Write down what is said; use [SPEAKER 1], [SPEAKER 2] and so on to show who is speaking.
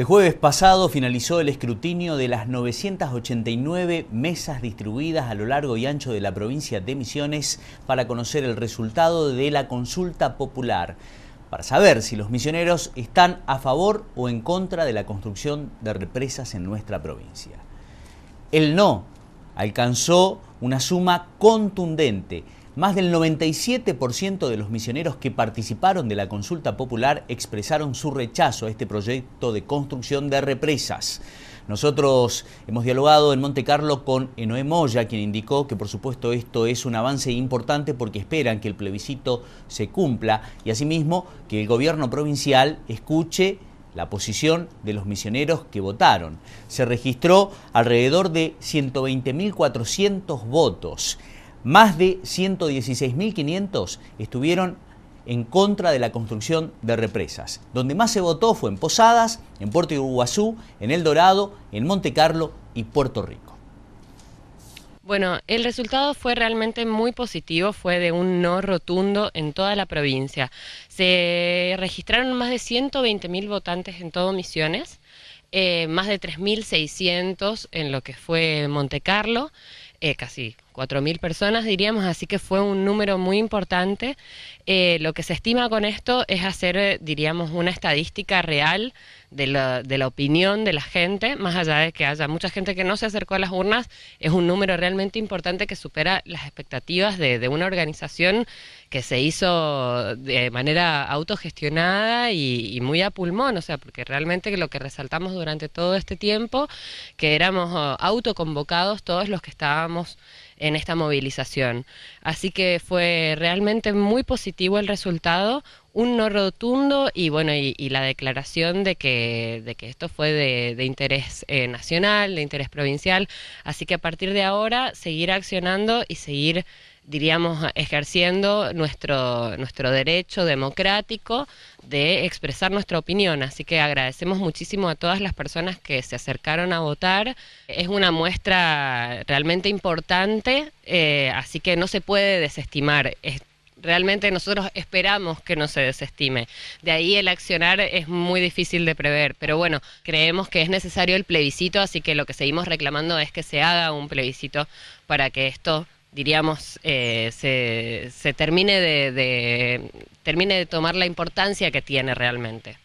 [SPEAKER 1] El jueves pasado finalizó el escrutinio de las 989 mesas distribuidas a lo largo y ancho de la provincia de Misiones para conocer el resultado de la consulta popular, para saber si los misioneros están a favor o en contra de la construcción de represas en nuestra provincia. El no alcanzó una suma contundente, más del 97% de los misioneros que participaron de la consulta popular expresaron su rechazo a este proyecto de construcción de represas. Nosotros hemos dialogado en Monte Carlo con Enoe Moya, quien indicó que por supuesto esto es un avance importante porque esperan que el plebiscito se cumpla y asimismo que el gobierno provincial escuche la posición de los misioneros que votaron. Se registró alrededor de 120.400 votos. Más de 116.500 estuvieron en contra de la construcción de represas. Donde más se votó fue en Posadas, en Puerto Iguazú, en El Dorado, en Monte Carlo y Puerto Rico.
[SPEAKER 2] Bueno, el resultado fue realmente muy positivo, fue de un no rotundo en toda la provincia. Se registraron más de 120.000 votantes en todo Misiones, eh, más de 3.600 en lo que fue Monte Carlo, eh, casi 4.000 personas, diríamos, así que fue un número muy importante. Eh, lo que se estima con esto es hacer, eh, diríamos, una estadística real de la, de la opinión de la gente, más allá de que haya mucha gente que no se acercó a las urnas, es un número realmente importante que supera las expectativas de, de una organización que se hizo de manera autogestionada y, muy a pulmón, o sea, porque realmente lo que resaltamos durante todo este tiempo, que éramos oh, autoconvocados todos los que estábamos en esta movilización. Así que fue realmente muy positivo el resultado, un no rotundo y bueno, y, la declaración de que, de que esto fue de, interés eh, nacional, de interés provincial. Así que a partir de ahora, seguir accionando y seguir diríamos, ejerciendo nuestro, nuestro derecho democrático de expresar nuestra opinión. Así que agradecemos muchísimo a todas las personas que se acercaron a votar. Es una muestra realmente importante, eh, así que no se puede desestimar. Es, realmente nosotros esperamos que no se desestime. De ahí el accionar es muy difícil de prever, pero bueno, creemos que es necesario el plebiscito, así que lo que seguimos reclamando es que se haga un plebiscito para que esto diríamos, eh, se, termine, de, de, termine de tomar la importancia que tiene realmente.